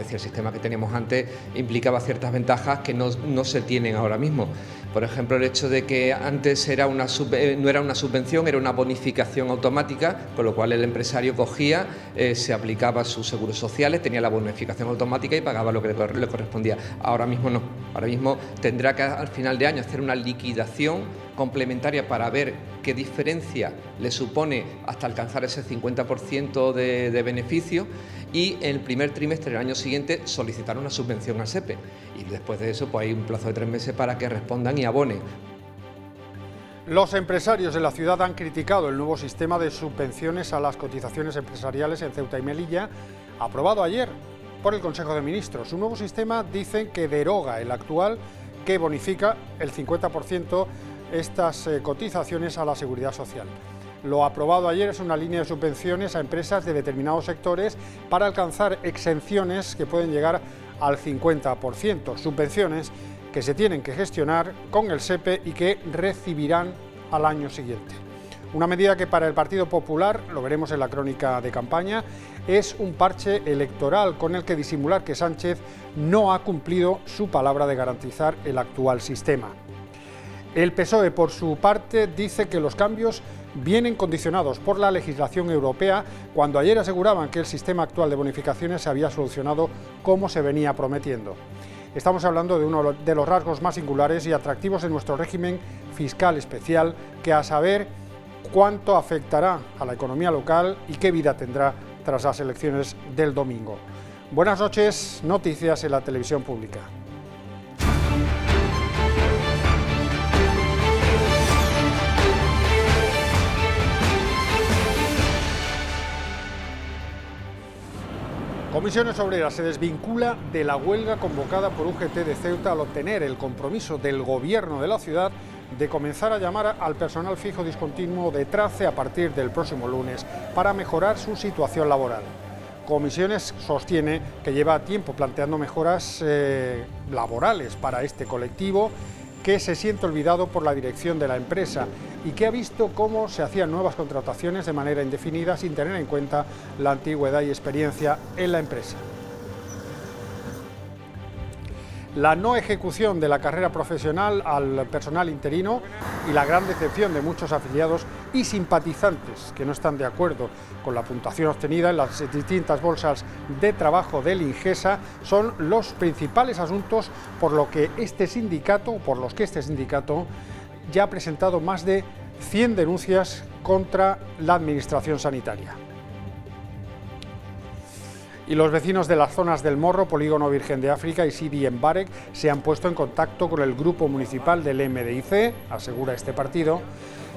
Es el sistema que teníamos antes implicaba ciertas ventajas que no, se tienen ahora mismo. Por ejemplo, el hecho de que antes era una eh, no era una subvención, era una bonificación automática, con lo cual el empresario cogía, eh, se aplicaba sus seguros sociales, tenía la bonificación automática y pagaba lo que le correspondía. Ahora mismo no. Ahora mismo tendrá que al final de año hacer una liquidación complementaria para ver qué diferencia le supone hasta alcanzar ese 50% de, beneficio y en el primer trimestre del año siguiente solicitar una subvención a SEPE. E. Y después de eso pues hay un plazo de tres meses para que respondan y abonen. Los empresarios de la ciudad han criticado el nuevo sistema de subvenciones a las cotizaciones empresariales en Ceuta y Melilla, aprobado ayer por el Consejo de Ministros. Un nuevo sistema dicen que deroga el actual, que bonifica el 50% estas eh, cotizaciones a la seguridad social. Lo aprobado ayer es una línea de subvenciones a empresas de determinados sectores para alcanzar exenciones que pueden llegar al 50%, subvenciones que se tienen que gestionar con el SEPE e y que recibirán al año siguiente. Una medida que para el Partido Popular, lo veremos en la crónica de campaña, es un parche electoral con el que disimular que Sánchez no ha cumplido su palabra de garantizar el actual sistema. El PSOE, por su parte, dice que los cambios vienen condicionados por la legislación europea, cuando ayer aseguraban que el sistema actual de bonificaciones se había solucionado como se venía prometiendo. Estamos hablando de uno de los rasgos más singulares y atractivos de nuestro régimen fiscal especial, que a saber cuánto afectará a la economía local y qué vida tendrá tras las elecciones del domingo. Buenas noches, noticias en la televisión pública. Comisiones Obreras se desvincula de la huelga convocada por UGT de Ceuta al obtener el compromiso del gobierno de la ciudad de comenzar a llamar al personal fijo discontinuo de Trace a partir del próximo lunes para mejorar su situación laboral. Comisiones sostiene que lleva tiempo planteando mejoras eh, laborales para este colectivo que se siente olvidado por la dirección de la empresa y que ha visto cómo se hacían nuevas contrataciones de manera indefinida sin tener en cuenta la antigüedad y experiencia en la empresa la no ejecución de la carrera profesional al personal interino y la gran decepción de muchos afiliados y simpatizantes que no están de acuerdo con la puntuación obtenida en las distintas bolsas de trabajo del Ingesa son los principales asuntos por lo que este sindicato, por los que este sindicato ya ha presentado más de 100 denuncias contra la administración sanitaria. Y los vecinos de las zonas del Morro, Polígono Virgen de África y Sidi Embarek se han puesto en contacto con el grupo municipal del MDIC, asegura este partido,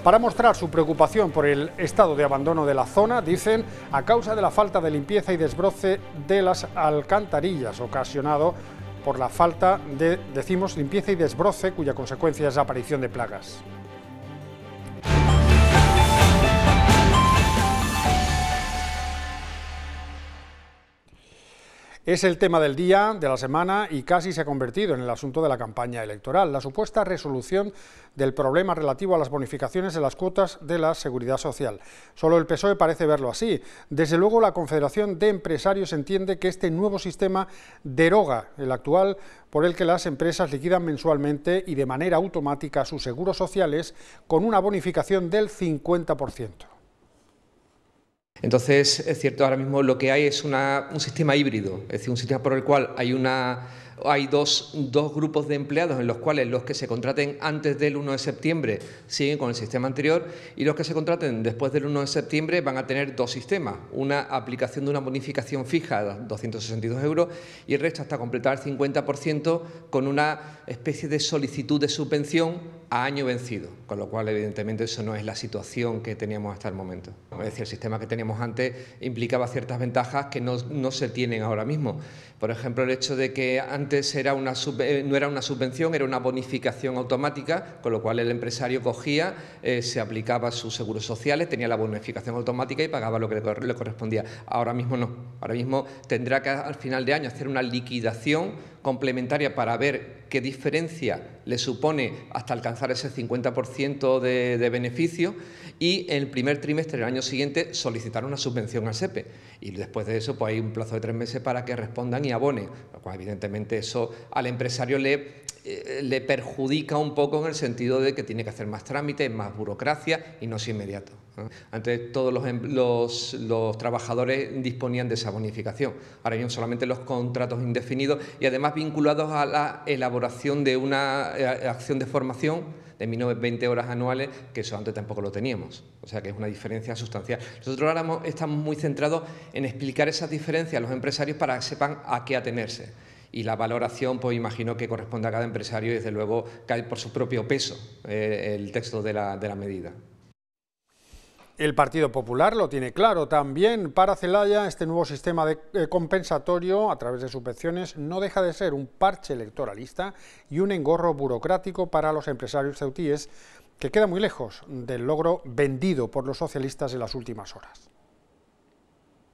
para mostrar su preocupación por el estado de abandono de la zona, dicen, a causa de la falta de limpieza y desbroce de las alcantarillas ocasionado por la falta de, decimos, limpieza y desbroce, cuya consecuencia es la aparición de plagas. Es el tema del día, de la semana y casi se ha convertido en el asunto de la campaña electoral, la supuesta resolución del problema relativo a las bonificaciones de las cuotas de la seguridad social. Solo el PSOE parece verlo así. Desde luego la Confederación de Empresarios entiende que este nuevo sistema deroga el actual por el que las empresas liquidan mensualmente y de manera automática sus seguros sociales con una bonificación del 50%. Entonces, es cierto, ahora mismo lo que hay es un sistema híbrido, es decir, un sistema por el cual hay una hay dos, dos, grupos de empleados en los cuales los que se contraten antes del 1 de septiembre siguen con el sistema anterior y los que se contraten después del 1 de septiembre van a tener dos sistemas, una aplicación de una bonificación fija de 262 euros y el resto hasta completar el 50% con una especie de solicitud de subvención a año vencido, con lo cual evidentemente eso no es la situación que teníamos hasta el momento. Es decir, el sistema que teníamos antes implicaba ciertas ventajas que no, se tienen ahora mismo. Por ejemplo, el hecho de que antes era una eh, no era una subvención, era una bonificación automática, con lo cual el empresario cogía, eh, se aplicaba sus seguros sociales, tenía la bonificación automática y pagaba lo que le, le correspondía. Ahora mismo no, ahora mismo tendrá que al final de año hacer una liquidación complementaria para ver qué diferencia le supone hasta alcanzar ese 50% de, beneficio y el primer trimestre del año siguiente solicitar una subvención al SEPE. E. Y después de eso pues hay un plazo de tres meses para que respondan y abonen, lo cual evidentemente eso al empresario le eh, le perjudica un poco en el sentido de que tiene que hacer más trámites, más burocracia y no es inmediato. Antes todos em, los, trabajadores disponían de esa bonificación, ahora bien solamente los contratos indefinidos y además vinculados a la elaboración de una eh, acción de formación de 1920 horas anuales, que eso antes tampoco lo teníamos. O sea que es una diferencia sustancial. Nosotros ahora estamos muy centrados en explicar esas diferencias a los empresarios para que sepan a qué atenerse y la valoración, pues imagino que corresponde a cada empresario y desde luego cae por su propio peso eh, el texto de la, medida. El Partido Popular lo tiene claro también. Para Celaya, este nuevo sistema de, eh, compensatorio a través de subvenciones no deja de ser un parche electoralista y un engorro burocrático para los empresarios ceutíes, que queda muy lejos del logro vendido por los socialistas en las últimas horas.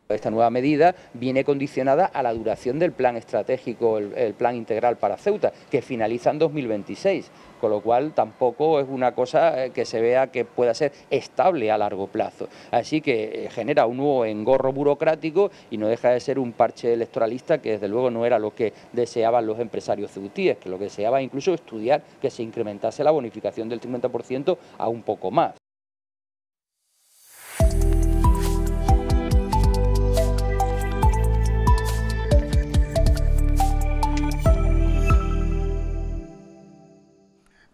Esta nueva medida viene condicionada a la duración del plan estratégico, el, plan integral para Ceuta, que finaliza en 2026, con lo cual tampoco es una cosa eh, que se vea que pueda ser estable a largo plazo. Así que eh, genera un nuevo engorro burocrático y no deja de ser un parche electoralista que desde luego no era lo que deseaban los empresarios ceutíes, que lo que deseaba incluso estudiar que se incrementase la bonificación del 50% a un poco más.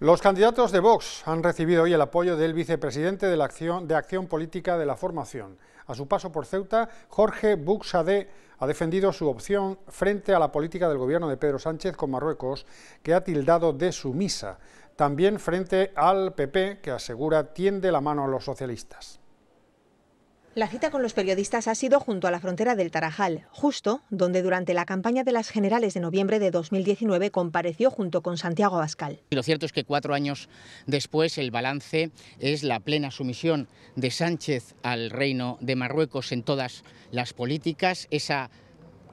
Los candidatos de Vox han recibido hoy el apoyo del vicepresidente de, la acción, de Acción Política de la Formación. A su paso por Ceuta, Jorge Buxade ha defendido su opción frente a la política del gobierno de Pedro Sánchez con Marruecos, que ha tildado de sumisa, también frente al PP, que asegura tiende la mano a los socialistas. La cita con los periodistas ha sido junto a la frontera del Tarajal, justo donde durante la campaña de las generales de noviembre de 2019 compareció junto con Santiago Abascal. lo cierto es que cuatro años después el balance es la plena sumisión de Sánchez al reino de Marruecos en todas las políticas, esa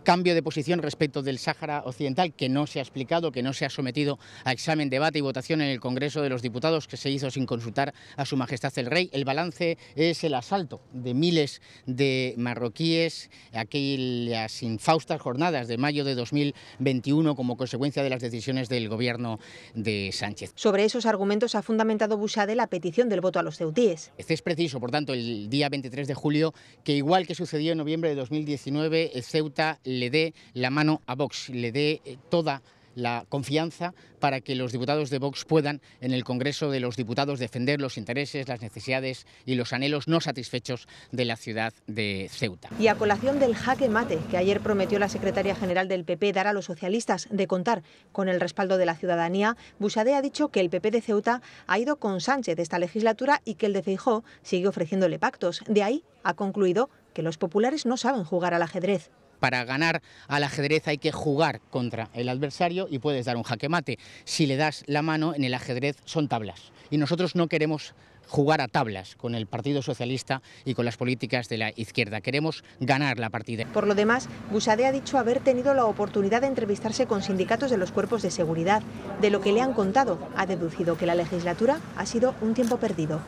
cambio de posición respecto del Sáhara Occidental, que no se ha explicado, que no se ha sometido a examen, debate y votación en el Congreso de los Diputados, que se hizo sin consultar a Su Majestad el Rey. El balance es el asalto de miles de marroquíes, aquellas infaustas jornadas de mayo de 2021 como consecuencia de las decisiones del gobierno de Sánchez. Sobre esos argumentos ha fundamentado Busade la petición del voto a los ceutíes. Este es preciso, por tanto, el día 23 de julio, que igual que sucedió en noviembre de 2019, Ceuta le dé la mano a Vox, le dé eh, toda la confianza para que los diputados de Vox puedan en el Congreso de los Diputados defender los intereses, las necesidades y los anhelos no satisfechos de la ciudad de Ceuta. Y a colación del jaque mate que ayer prometió la secretaria general del PP dar a los socialistas de contar con el respaldo de la ciudadanía, Bouchardet ha dicho que el PP de Ceuta ha ido con Sánchez de esta legislatura y que el de Feijó sigue ofreciéndole pactos. De ahí ha concluido que los populares no saben jugar al ajedrez para ganar al ajedrez hay que jugar contra el adversario y puedes dar un jaque mate. Si le das la mano, en el ajedrez son tablas. Y nosotros no queremos jugar a tablas con el Partido Socialista y con las políticas de la izquierda. Queremos ganar la partida. Por lo demás, Busade ha dicho haber tenido la oportunidad de entrevistarse con sindicatos de los cuerpos de seguridad. De lo que le han contado, ha deducido que la legislatura ha sido un tiempo perdido.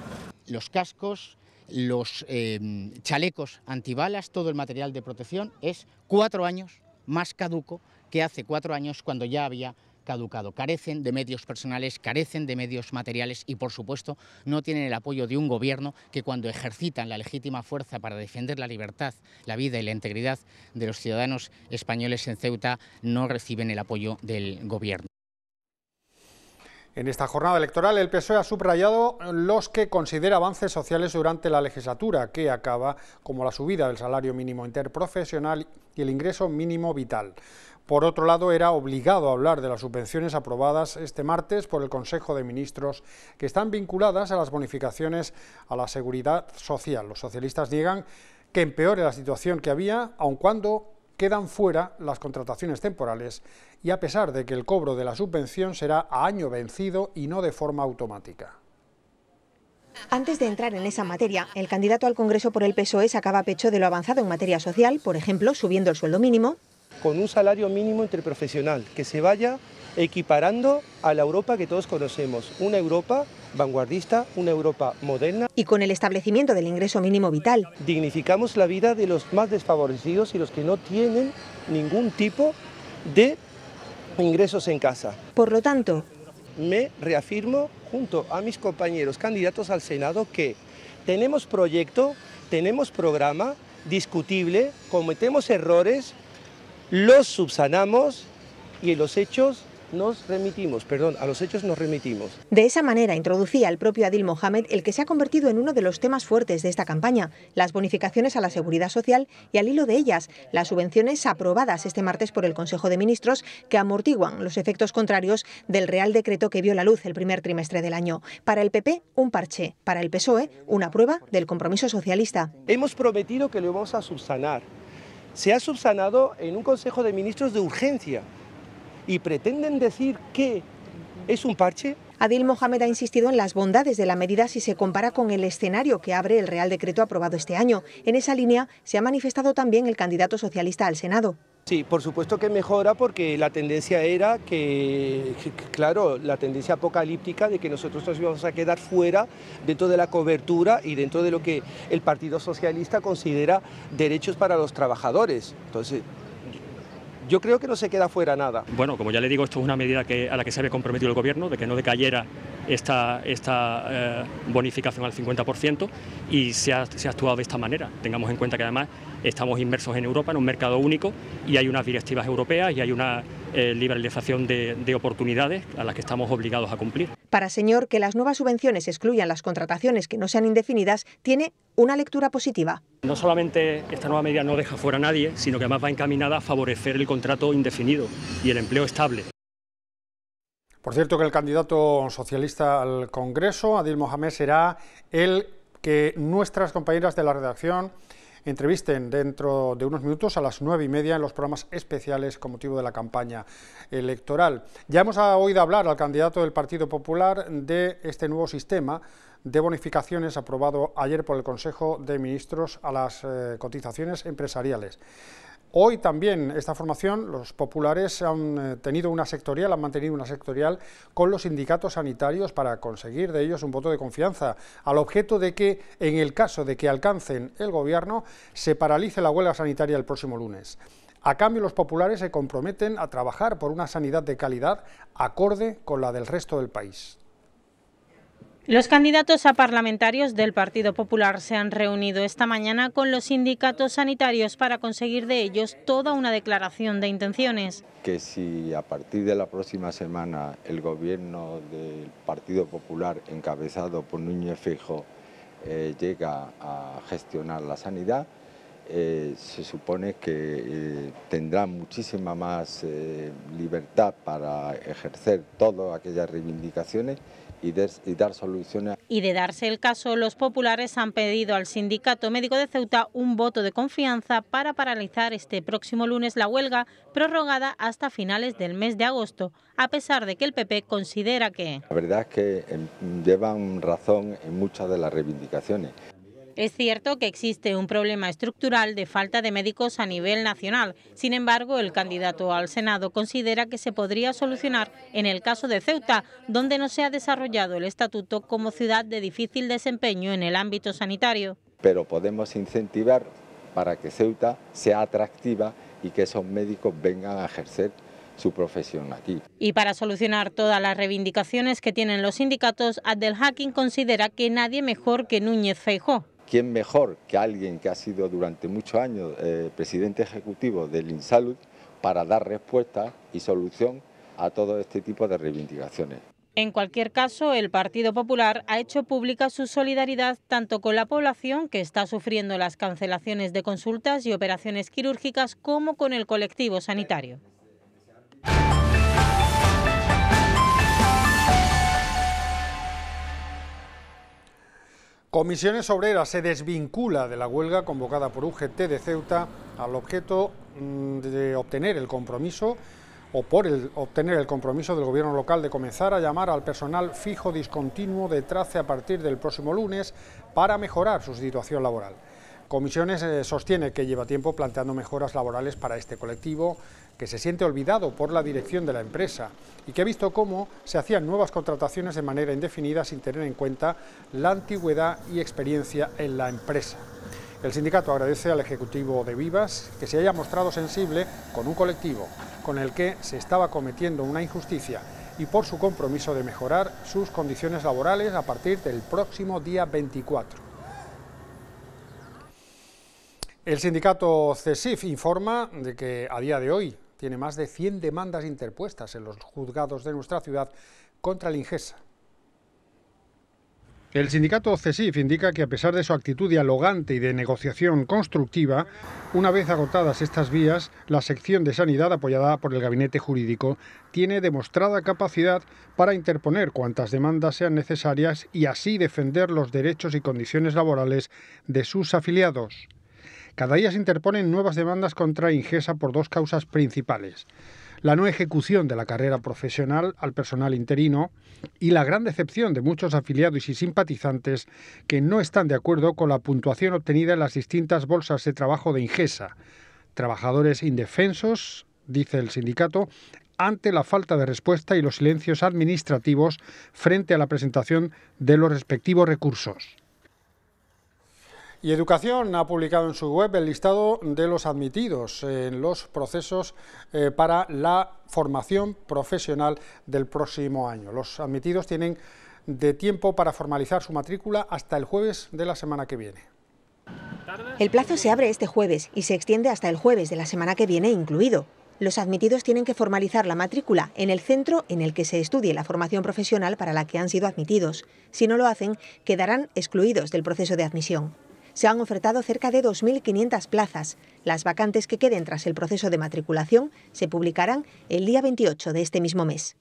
Los cascos, los em, chalecos antibalas, todo el material de protección es cuatro años más caduco que hace cuatro años cuando ya había caducado. Carecen de medios personales, carecen de medios materiales y, por supuesto, no tienen el apoyo de un gobierno que cuando ejercitan la legítima fuerza para defender la libertad, la vida y la integridad de los ciudadanos españoles en Ceuta no reciben el apoyo del gobierno. En esta jornada electoral, el PSOE ha subrayado los que considera avances sociales durante la legislatura, que acaba como la subida del salario mínimo interprofesional y el ingreso mínimo vital. Por otro lado, era obligado a hablar de las subvenciones aprobadas este martes por el Consejo de Ministros, que están vinculadas a las bonificaciones a la seguridad social. Los socialistas niegan que empeore la situación que había, aun cuando quedan fuera las contrataciones temporales y a pesar de que el cobro de la subvención será a año vencido y no de forma automática. Antes de entrar en esa materia, el candidato al Congreso por el PSOE sacaba pecho de lo avanzado en materia social, por ejemplo, subiendo el sueldo mínimo, con un salario mínimo interprofesional que se vaya equiparando a la Europa que todos conocemos, una Europa vanguardista, una Europa moderna. Y con el establecimiento del ingreso mínimo vital. Dignificamos la vida de los más desfavorecidos y los que no tienen ningún tipo de ingresos en casa. Por lo tanto, me reafirmo junto a mis compañeros candidatos al Senado que tenemos proyecto, tenemos programa discutible, cometemos errores, los subsanamos y los hechos nos remitimos, perdón, a los hechos nos remitimos. De esa manera introducía el propio Adil Mohamed el que se ha convertido en uno de los temas fuertes de esta campaña, las bonificaciones a la seguridad social y al hilo de ellas, las subvenciones aprobadas este martes por el Consejo de Ministros que amortiguan los efectos contrarios del Real Decreto que vio la luz el primer trimestre del año. Para el PP, un parche, para el PSOE, una prueba del compromiso socialista. Hemos prometido que lo vamos a subsanar se ha subsanado en un Consejo de Ministros de urgencia y pretenden decir que es un parche. Adil Mohamed ha insistido en las bondades de la medida si se compara con el escenario que abre el Real Decreto aprobado este año. En esa línea se ha manifestado también el candidato socialista al Senado. Sí, por supuesto que mejora porque la tendencia era que, claro, la tendencia apocalíptica de que nosotros nos íbamos a quedar fuera dentro de la cobertura y dentro de lo que el Partido Socialista considera derechos para los trabajadores. Entonces, yo creo que no se queda fuera nada. Bueno, como ya le digo, esto es una medida que, a la que se había comprometido el Gobierno, de que no decayera esta, eh, bonificación al 50% y se ha, se ha actuado de esta manera. Tengamos en cuenta que además estamos inmersos en Europa, en un mercado único, y hay unas directivas europeas y hay una eh, liberalización de, de oportunidades a las que estamos obligados a cumplir. Para señor, que las nuevas subvenciones excluyan las contrataciones que no sean indefinidas tiene una lectura positiva. No solamente esta nueva medida no deja fuera a nadie, sino que además va encaminada a favorecer el contrato indefinido y el empleo estable. Por cierto que el candidato socialista al Congreso, Adil Mohamed, será el que nuestras compañeras de la redacción entrevisten dentro de unos minutos a las nueve y media en los programas especiales con motivo de la campaña electoral. Ya hemos oído hablar al candidato del Partido Popular de este nuevo sistema de bonificaciones aprobado ayer por el Consejo de Ministros a las eh, cotizaciones empresariales. Hoy también esta formación, los populares han eh, tenido una sectorial, han mantenido una sectorial con los sindicatos sanitarios para conseguir de ellos un voto de confianza, al objeto de que, en el caso de que alcancen el gobierno, se paralice la huelga sanitaria el próximo lunes. A cambio, los populares se comprometen a trabajar por una sanidad de calidad acorde con la del resto del país. Los candidatos a parlamentarios del Partido Popular se han reunido esta mañana con los sindicatos sanitarios para conseguir de ellos toda una declaración de intenciones. Que si a partir de la próxima semana el gobierno del Partido Popular encabezado por Núñez Fijo eh, llega a gestionar la sanidad, eh, se supone que eh, tendrá muchísima más libertad para ejercer todas aquellas reivindicaciones y, de, dar soluciones. Y de darse el caso, los populares han pedido al Sindicato Médico de Ceuta un voto de confianza para paralizar este próximo lunes la huelga, prorrogada hasta finales del mes de agosto, a pesar de que el PP considera que... La verdad es que em, llevan razón en muchas de las reivindicaciones. Es cierto que existe un problema estructural de falta de médicos a nivel nacional. Sin embargo, el candidato al Senado considera que se podría solucionar en el caso de Ceuta, donde no se ha desarrollado el estatuto como ciudad de difícil desempeño en el ámbito sanitario. Pero podemos incentivar para que Ceuta sea atractiva y que esos médicos vengan a ejercer su profesión aquí. Y para solucionar todas las reivindicaciones que tienen los sindicatos, hacking considera que nadie mejor que Núñez Feijó. ¿quién mejor que alguien que ha sido durante muchos años eh, presidente ejecutivo del INSALUD para dar respuesta y solución a todo este tipo de reivindicaciones? En cualquier caso, el Partido Popular ha hecho pública su solidaridad tanto con la población que está sufriendo las cancelaciones de consultas y operaciones quirúrgicas como con el colectivo sanitario. Comisiones Obreras se desvincula de la huelga convocada por UGT de Ceuta al objeto mm, de obtener el compromiso o por obtener el compromiso del gobierno local de comenzar a llamar al personal fijo discontinuo de trace a partir del próximo lunes para mejorar su situación laboral. Comisiones eh, sostiene que lleva tiempo planteando mejoras laborales para este colectivo, que se siente olvidado por la dirección de la empresa y que ha visto cómo se hacían nuevas contrataciones de manera indefinida sin tener en cuenta la antigüedad y experiencia en la empresa. El sindicato agradece al Ejecutivo de Vivas que se haya mostrado sensible con un colectivo con el que se estaba cometiendo una injusticia y por su compromiso de mejorar sus condiciones laborales a partir del próximo día 24. El sindicato CESIF informa de que a día de hoy tiene más de 100 demandas interpuestas en los juzgados de nuestra ciudad contra la Ingesa. El sindicato CESIF indica que a pesar de su actitud dialogante y de negociación constructiva, una vez agotadas estas vías, la sección de sanidad apoyada por el gabinete jurídico tiene demostrada capacidad para interponer cuantas demandas sean necesarias y así defender los derechos y condiciones laborales de sus afiliados. Cada día se interponen nuevas demandas contra Ingesa por dos causas principales. La no ejecución de la carrera profesional al personal interino y la gran decepción de muchos afiliados y simpatizantes que no están de acuerdo con la puntuación obtenida en las distintas bolsas de trabajo de Ingesa. Trabajadores indefensos, dice el sindicato, ante la falta de respuesta y los silencios administrativos frente a la presentación de los respectivos recursos. Y Educación ha publicado en su web el listado de los admitidos en los procesos eh, para la formación profesional del próximo año. Los admitidos tienen de tiempo para formalizar su matrícula hasta el jueves de la semana que viene. El plazo se abre este jueves y se extiende hasta el jueves de la semana que viene incluido. Los admitidos tienen que formalizar la matrícula en el centro en el que se estudie la formación profesional para la que han sido admitidos. Si no lo hacen, quedarán excluidos del proceso de admisión. Se han ofertado cerca de 2.500 plazas. Las vacantes que queden tras el proceso de matriculación se publicarán el día 28 de este mismo mes.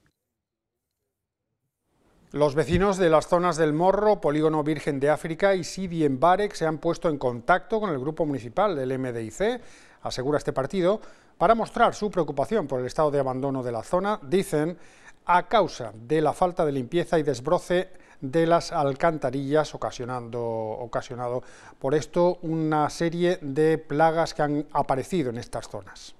Los vecinos de las zonas del Morro, Polígono Virgen de África y Sidi Barek se han puesto en contacto con el grupo municipal del MDIC, asegura este partido, para mostrar su preocupación por el estado de abandono de la zona, dicen, a causa de la falta de limpieza y desbroce de las alcantarillas, ocasionando, ocasionado por esto una serie de plagas que han aparecido en estas zonas.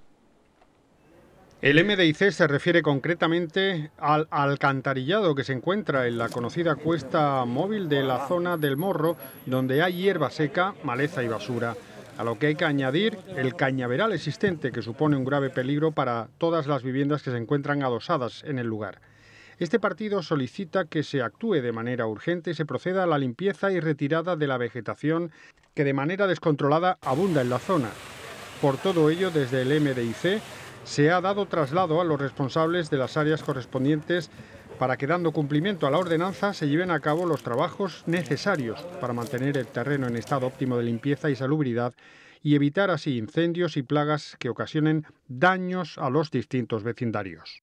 El MDIC se refiere concretamente al alcantarillado que se encuentra en la conocida cuesta móvil de la zona del Morro, donde hay hierba seca, maleza y basura. A lo que hay que añadir el cañaveral existente, que supone un grave peligro para todas las viviendas que se encuentran adosadas en el lugar. Este partido solicita que se actúe de manera urgente y se proceda a la limpieza y retirada de la vegetación que de manera descontrolada abunda en la zona. Por todo ello, desde el MDIC se ha dado traslado a los responsables de las áreas correspondientes para que dando cumplimiento a la ordenanza se lleven a cabo los trabajos necesarios para mantener el terreno en estado óptimo de limpieza y salubridad y evitar así incendios y plagas que ocasionen daños a los distintos vecindarios.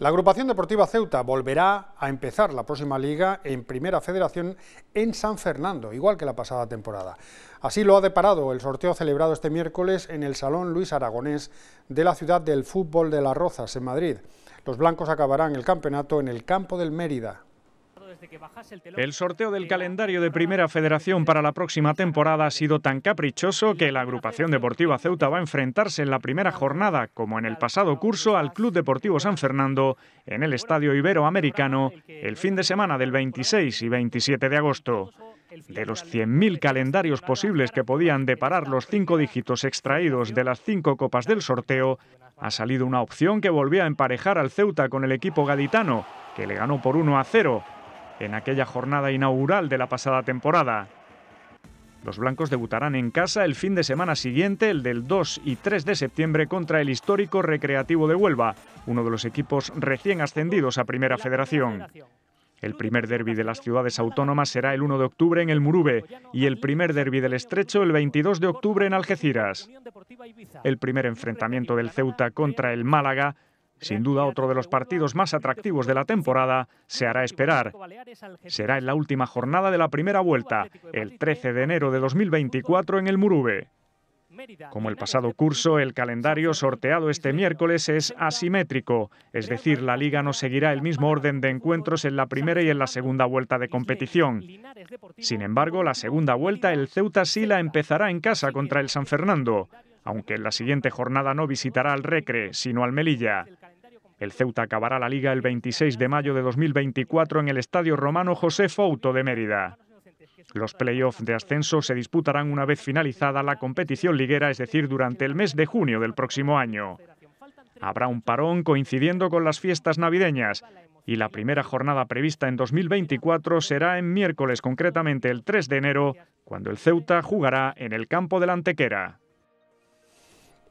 La agrupación deportiva Ceuta volverá a empezar la próxima liga en Primera Federación en San Fernando, igual que la pasada temporada. Así lo ha deparado el sorteo celebrado este miércoles en el Salón Luis Aragonés de la ciudad del fútbol de Las Rozas, en Madrid. Los blancos acabarán el campeonato en el campo del Mérida, el sorteo del eh, calendario de Primera eh, Federación eh, para la próxima temporada ha sido tan caprichoso que la agrupación deportiva Ceuta va a enfrentarse en la primera jornada, como en el pasado curso, al Club Deportivo San Fernando en el Estadio Iberoamericano el fin de semana del 26 y 27 de agosto. De los 100.000 calendarios posibles que podían deparar los cinco dígitos extraídos de las cinco copas del sorteo, ha salido una opción que volvía a emparejar al Ceuta con el equipo gaditano, que le ganó por 1 a 0 en aquella jornada inaugural de la pasada temporada. Los blancos debutarán en casa el fin de semana siguiente, el del 2 y 3 de septiembre, contra el histórico Recreativo de Huelva, uno de los equipos recién ascendidos a Primera Federación. El primer derby de las ciudades autónomas será el 1 de octubre en el Murube y el primer derby del Estrecho el 22 de octubre en Algeciras. El primer enfrentamiento del Ceuta contra el Málaga sin duda, otro de los partidos más atractivos de la temporada se hará esperar. Será en la última jornada de la primera vuelta, eh, el 13 de eh, enero de 2024 en el Murube. Como el pasado curso, el calendario sorteado este miércoles es asimétrico, es decir, la liga no seguirá el mismo orden de encuentros en la primera y en la segunda vuelta de competición. Sin embargo, la segunda vuelta el Ceuta sí la empezará en casa contra el San Fernando aunque en la siguiente jornada no visitará al Recre, sino al Melilla. El Ceuta acabará la liga el 26 de mayo de 2024 en el Estadio Romano José Fouto de Mérida. Los playoffs de ascenso se disputarán una vez finalizada la competición liguera, es decir, durante el mes de junio del próximo año. Habrá un parón coincidiendo con las fiestas navideñas y la primera jornada prevista en 2024 será en miércoles, concretamente el 3 de enero, cuando el Ceuta jugará en el campo de la Antequera.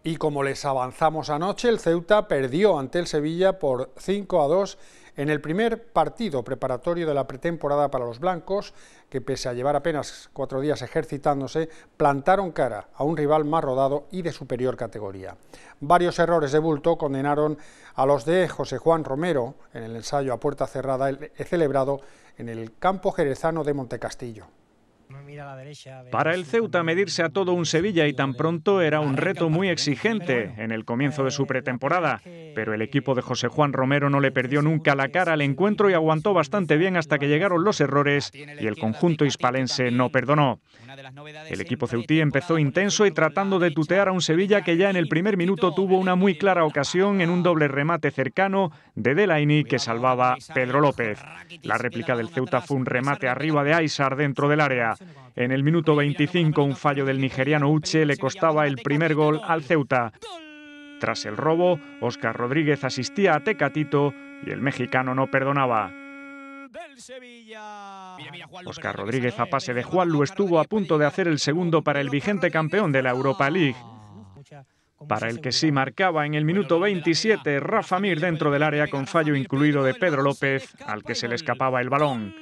Y como les avanzamos anoche, el Ceuta perdió ante el Sevilla por 5 a 2 en el primer partido preparatorio de la pretemporada para los blancos, que pese a llevar apenas cuatro días ejercitándose, plantaron cara a un rival más rodado y de superior categoría. Varios errores de bulto condenaron a los de José Juan Romero en el ensayo a puerta cerrada celebrado en el campo jerezano de Montecastillo. Para el Ceuta medirse a todo un Sevilla y tan pronto era un eh, reto muy exigente en el comienzo de eh, su pretemporada, pero el eh, equipo de José Juan Romero no le perdió nunca la cara al encuentro y aguantó bastante bien hasta que llegaron los errores y el conjunto hispalense no perdonó. El equipo ceutí empezó intenso y tratando de tutear a un Sevilla que ya en el primer minuto tuvo una muy clara ocasión en un doble remate cercano de Delaini que salvaba Pedro López. La réplica del Ceuta fue un remate arriba de Aysar dentro del área. En el minuto 25, un fallo del nigeriano Uche le costaba el primer gol al Ceuta. Tras el robo, Oscar Rodríguez asistía a Tecatito y el mexicano no perdonaba. Oscar Rodríguez a pase de Juan lo estuvo a punto de hacer el segundo para el vigente campeón de la Europa League. Para el que sí marcaba en el minuto 27, Rafa Mir dentro del área con fallo incluido de Pedro López, al que se le escapaba el balón.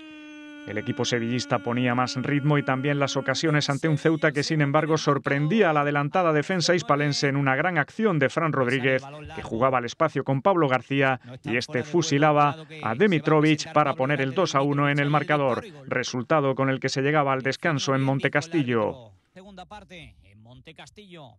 El equipo sevillista ponía más ritmo y también las ocasiones ante un Ceuta que sin embargo sorprendía a la adelantada defensa hispalense en una gran acción de Fran Rodríguez, que jugaba al espacio con Pablo García y este fusilaba a Demitrovic para poner el 2 a 1 en el marcador, resultado con el que se llegaba al descanso en Montecastillo. Castillo.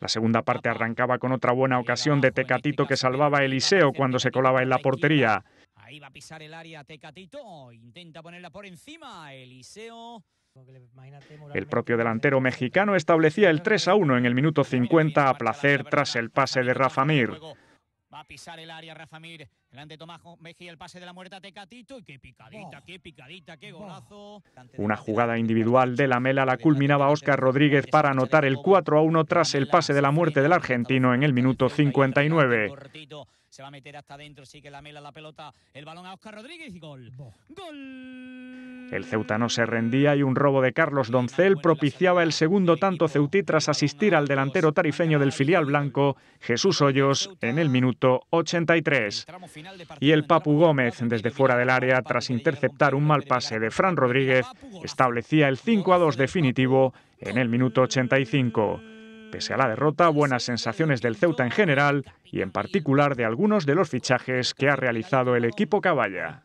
la segunda parte arrancaba con otra buena ocasión de Tecatito que salvaba Eliseo cuando se colaba en la portería. Ahí va a pisar el área Tecatito, intenta ponerla por encima, Eliseo. El propio delantero mexicano establecía el 3 a 1 en el minuto 50 a placer tras el pase de Rafa Mir. Va a pisar el área el pase de la muerte Tecatito y qué picadita, qué picadita, qué golazo. Una jugada individual de la Mela la culminaba Oscar Rodríguez para anotar el 4 a 1 tras el pase de la muerte del argentino en el minuto 59 se va a meter hasta adentro, que la mela la pelota, el balón a Oscar Rodríguez y gol. Gol. El ceutano se rendía y un robo de Carlos Doncel propiciaba el segundo tanto ceutí tras asistir al delantero tarifeño del filial blanco, Jesús Hoyos, en el minuto 83. Y el Papu Gómez, desde fuera del área, tras interceptar un mal pase de Fran Rodríguez, establecía el 5 a 2 definitivo en el minuto 85. Pese a la derrota, buenas sensaciones del Ceuta en general y en particular de algunos de los fichajes que ha realizado el equipo Caballa.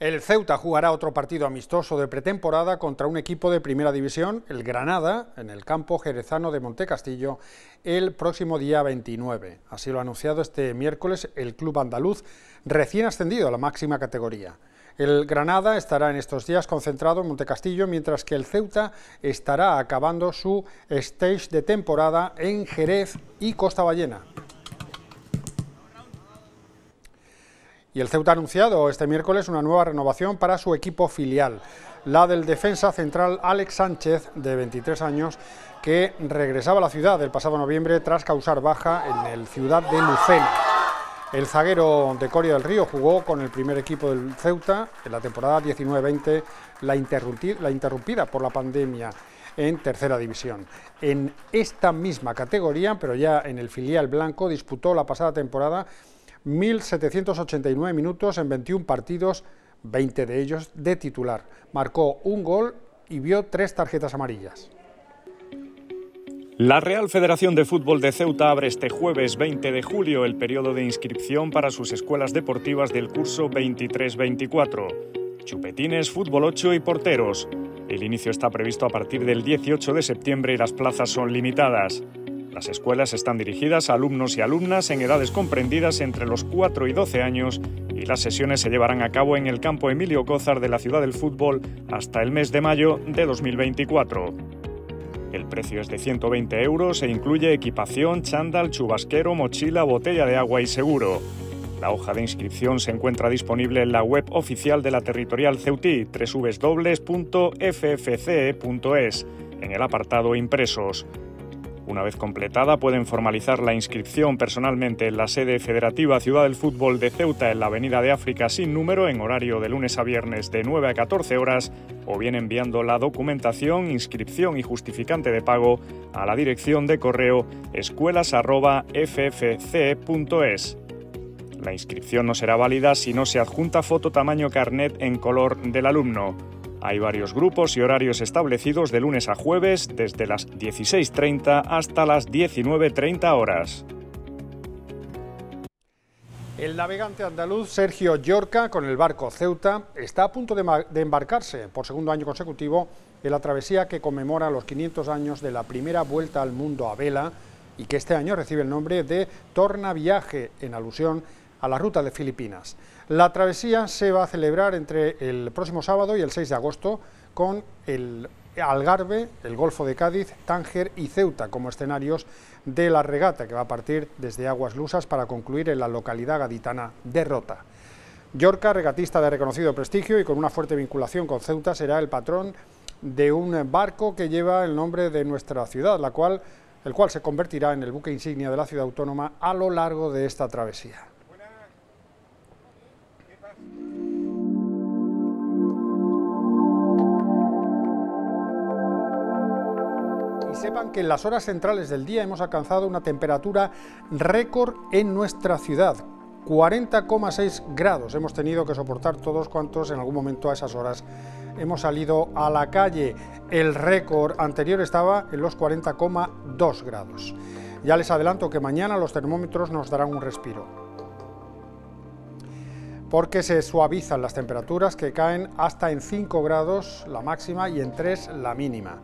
El Ceuta jugará otro partido amistoso de pretemporada contra un equipo de primera división, el Granada, en el campo jerezano de Montecastillo, el próximo día 29. Así lo ha anunciado este miércoles el club andaluz recién ascendido a la máxima categoría. El Granada estará en estos días concentrado en Montecastillo, mientras que el Ceuta estará acabando su stage de temporada en Jerez y Costa Ballena. Y el Ceuta ha anunciado este miércoles una nueva renovación para su equipo filial, la del defensa central Alex Sánchez, de 23 años, que regresaba a la ciudad el pasado noviembre tras causar baja en el Ciudad de Lucena. El zaguero de Coria del Río jugó con el primer equipo del Ceuta en la temporada 19-20, la, la interrumpida por la pandemia en tercera división. En esta misma categoría, pero ya en el filial blanco, disputó la pasada temporada 1.789 minutos en 21 partidos, 20 de ellos de titular. Marcó un gol y vio tres tarjetas amarillas. La Real Federación de Fútbol de Ceuta abre este jueves 20 de julio el periodo de inscripción para sus escuelas deportivas del curso 23-24. Chupetines, fútbol 8 y porteros. El inicio está previsto a partir del 18 de septiembre y las plazas son limitadas. Las escuelas están dirigidas a alumnos y alumnas en edades comprendidas entre los 4 y 12 años y las sesiones se llevarán a cabo en el campo Emilio Cózar de la Ciudad del Fútbol hasta el mes de mayo de 2024. El precio es de 120 euros e incluye equipación, chándal, chubasquero, mochila, botella de agua y seguro. La hoja de inscripción se encuentra disponible en la web oficial de la Territorial Ceutí, www.ffce.es, en el apartado Impresos. Una vez completada, pueden formalizar la inscripción personalmente en la sede federativa Ciudad del Fútbol de Ceuta en la Avenida de África sin número en horario de lunes a viernes de 9 a 14 horas o bien enviando la documentación, inscripción y justificante de pago a la dirección de correo escuelas.ffc.es. La inscripción no será válida si no se adjunta foto tamaño carnet en color del alumno. Hay varios grupos y horarios establecidos de lunes a jueves desde las 16.30 hasta las 19.30 horas. El navegante andaluz Sergio Llorca, con el barco Ceuta, está a punto de, embarcarse por segundo año consecutivo en la travesía que conmemora los 500 años de la primera vuelta al mundo a vela y que este año recibe el nombre de Torna Viaje en alusión a la ruta de Filipinas. La travesía se va a celebrar entre el próximo sábado y el 6 de agosto con el Algarve, el Golfo de Cádiz, Tánger y Ceuta como escenarios de la regata que va a partir desde Aguas Lusas para concluir en la localidad gaditana de Rota. Yorca, regatista de reconocido prestigio y con una fuerte vinculación con Ceuta, será el patrón de un barco que lleva el nombre de nuestra ciudad, la cual, el cual se convertirá en el buque insignia de la ciudad autónoma a lo largo de esta travesía. Sepan que en las horas centrales del día hemos alcanzado una temperatura récord en nuestra ciudad. 40,6 grados hemos tenido que soportar todos cuantos en algún momento a esas horas hemos salido a la calle. El récord anterior estaba en los 40,2 grados. Ya les adelanto que mañana los termómetros nos darán un respiro porque se suavizan las temperaturas que caen hasta en 5 grados la máxima y en 3 la mínima.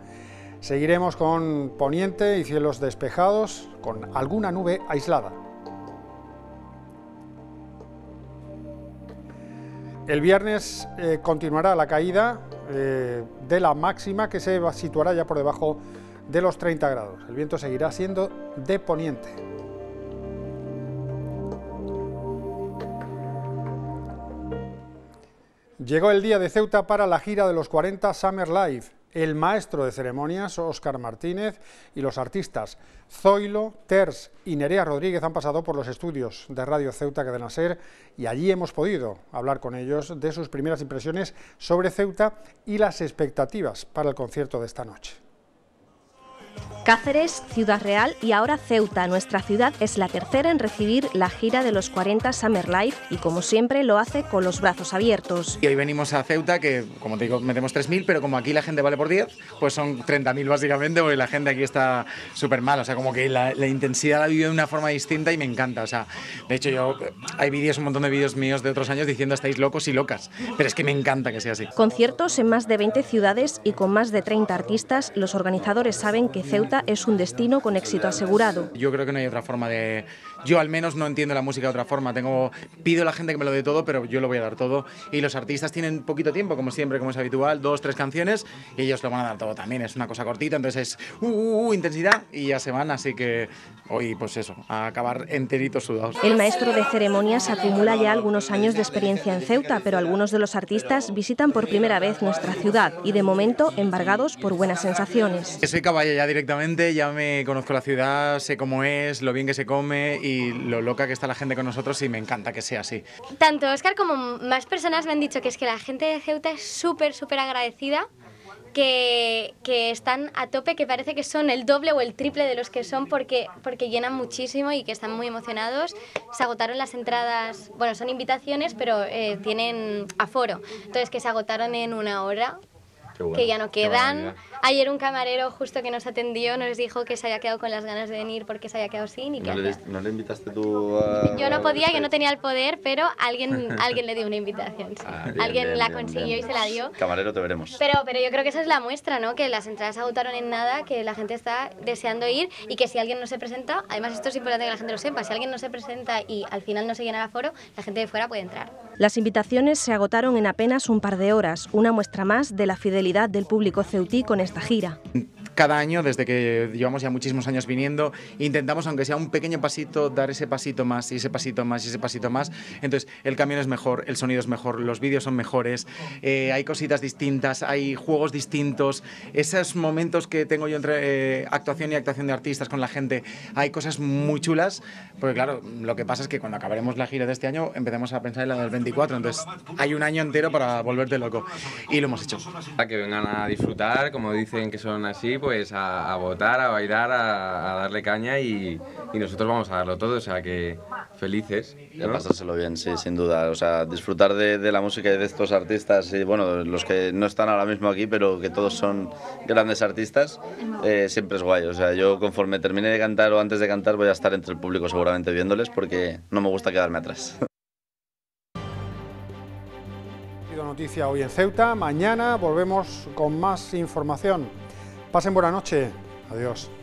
Seguiremos con poniente y cielos despejados, con alguna nube aislada. El viernes eh, continuará la caída eh, de la máxima que se situará ya por debajo de los 30 grados. El viento seguirá siendo de poniente. Llegó el día de Ceuta para la gira de los 40 Summer Live el maestro de ceremonias Óscar Martínez y los artistas Zoilo, Ters y Nerea Rodríguez han pasado por los estudios de Radio Ceuta que deben ser y allí hemos podido hablar con ellos de sus primeras impresiones sobre Ceuta y las expectativas para el concierto de esta noche. Cáceres, Ciudad Real y ahora Ceuta. Nuestra ciudad es la tercera en recibir la gira de los 40 Summer Live y como siempre lo hace con los brazos abiertos. Y hoy venimos a Ceuta que, como te digo, metemos 3.000, pero como aquí la gente vale por 10, pues son 30.000 básicamente porque la gente aquí está súper mal. O sea, como que la, intensidad la vive de una forma distinta y me encanta. O sea, de hecho yo, hay vídeos, un montón de vídeos míos de otros años diciendo estáis locos y locas, pero es que me encanta que sea así. Conciertos en más de 20 ciudades y con más de 30 artistas, los organizadores saben que Ceuta es un destino con éxito asegurado. Yo creo que no hay otra forma de yo al menos no entiendo la música de otra forma. Tengo, pido a la gente que me lo dé todo, pero yo lo voy a dar todo. Y los artistas tienen poquito tiempo, como siempre, como es habitual, dos, tres canciones, y ellos lo van a dar todo también. Es una cosa cortita, entonces es uh, uh, uh, uh intensidad y ya se van. Así que hoy, pues eso, a acabar enteritos sudados. El maestro de ceremonias acumula ya algunos años de experiencia en Ceuta, pero algunos de los artistas visitan por primera vez nuestra ciudad y de momento embargados por buenas sensaciones. Soy caballo ya directamente, ya me conozco la ciudad, sé cómo es, lo bien que se come y lo loca que está la gente con nosotros y me encanta que sea así. Tanto Oscar como más personas me han dicho que es que la gente de Ceuta es súper, súper agradecida. Que, están a tope, que parece que son el doble o el triple de los que son porque, porque llenan muchísimo y que están muy emocionados. Se agotaron las entradas, bueno, son invitaciones, pero eh, tienen aforo. Entonces, que se agotaron en una hora, que ya no quedan. Ayer un camarero justo que nos atendió nos dijo que se había quedado con las ganas de venir porque se había quedado sin y ¿No, que le, ¿No le, invitaste tú a...? Yo no podía, yo no tenía el poder, pero alguien, alguien le dio una invitación. Ah, alguien la consiguió y se la dio. Camarero, te veremos. Pero, pero yo creo que esa es la muestra, ¿no? Que las entradas se agotaron en nada, que la gente está deseando ir y que si alguien no se presenta, además esto es importante que la gente lo sepa, si alguien no se presenta y al final no se llena el foro, la gente de fuera puede entrar. Las invitaciones se agotaron en apenas un par de horas, una muestra más de la fidelidad del público ceutí con esta gira cada año, desde que llevamos ya muchísimos años viniendo, intentamos, aunque sea un pequeño pasito, dar ese pasito más y ese pasito más y ese pasito más. Entonces, el camión es mejor, el sonido es mejor, los vídeos son mejores, eh, hay cositas distintas, hay juegos distintos. Esos momentos que tengo yo entre eh, actuación y actuación de artistas con la gente, hay cosas muy chulas, porque claro, lo que pasa es que cuando acabaremos la gira de este año, ...empezamos a pensar en la del 24, entonces hay un año entero para volverte loco. Y lo hemos hecho. Para que vengan a disfrutar, como dicen que son así, pues pues a, votar, a bailar, a, darle caña y, nosotros vamos a darlo todo, o sea que felices. pasárselo bien, sí, sin duda. O sea, disfrutar de, la música y de estos artistas, y bueno, los que no están ahora mismo aquí, pero que todos son grandes artistas, eh, siempre es guay. O sea, yo conforme termine de cantar o antes de cantar voy a estar entre el público seguramente viéndoles porque no me gusta quedarme atrás noticia hoy en Ceuta. Mañana volvemos con más información. Pasen buena noche. Adiós.